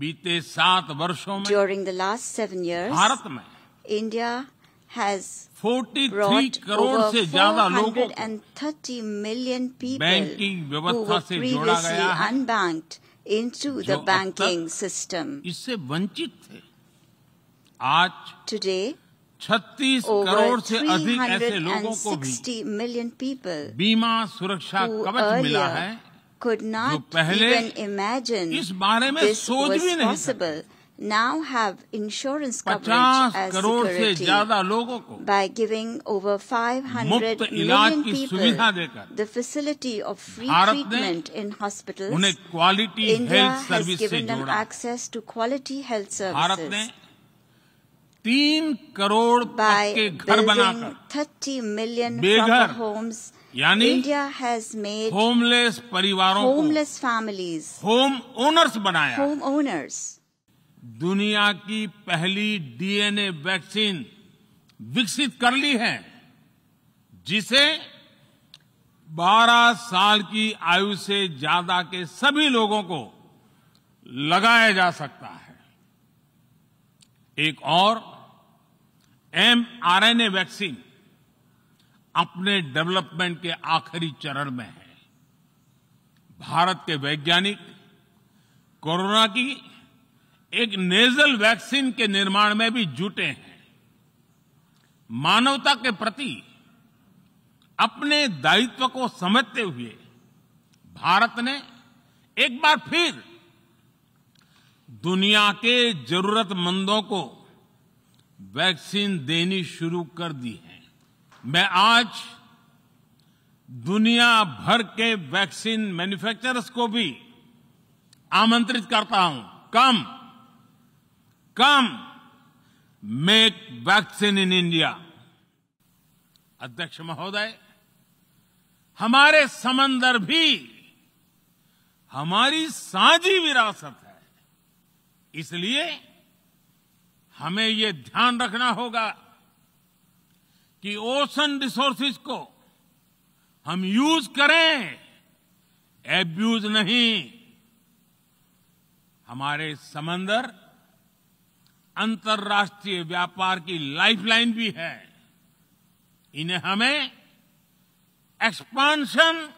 बीते सात वर्षों में during the last seven years Bharat में India has forty three crore से ज्यादा लोग and thirty million people banking व्यवस्था से जोड़ा गया है unbank into the banking system इससे वंचित थे आज टूडे छत्तीस करोड़ से अधिक ऐसे लोगों को भी मिलियन पीपल बीमा सुरक्षा कवच मिला है could not even imagine this was possible, now have insurance coverage as security by giving over 500 million people the facility of free treatment in hospitals. India has given them access to quality health services. तीन करोड़ तक के घर बनाकर thirty million बेघर homes यानी India has made homeless परिवारों homeless families home owners बनाया home owners दुनिया की पहली डीएनए वैक्सीन विकसित कर ली है जिसे 12 साल की आयु से ज्यादा के सभी लोगों को लगाया जा सकता है एक और एमआरएनए वैक्सीन अपने डेवलपमेंट के आखिरी चरण में है भारत के वैज्ञानिक कोरोना की एक नेजल वैक्सीन के निर्माण में भी जुटे हैं मानवता के प्रति अपने दायित्व को समझते हुए भारत ने एक बार फिर दुनिया के जरूरतमंदों को वैक्सीन देनी शुरू कर दी है मैं आज दुनिया भर के वैक्सीन मैन्युफैक्चरर्स को भी आमंत्रित करता हूं come come make vaccine in India अध्यक्ष महोदय हमारे समंदर भी हमारी साझी विरासत है इसलिए हमें ये ध्यान रखना होगा कि ओशन रिसोर्सेज को हम यूज करें एब्यूज नहीं हमारे समंदर अंतर्राष्ट्रीय व्यापार की लाइफलाइन भी है इन्हें हमें एक्सपांशन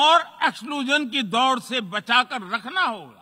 और एक्सक्लूजन की दौड़ से बचाकर रखना होगा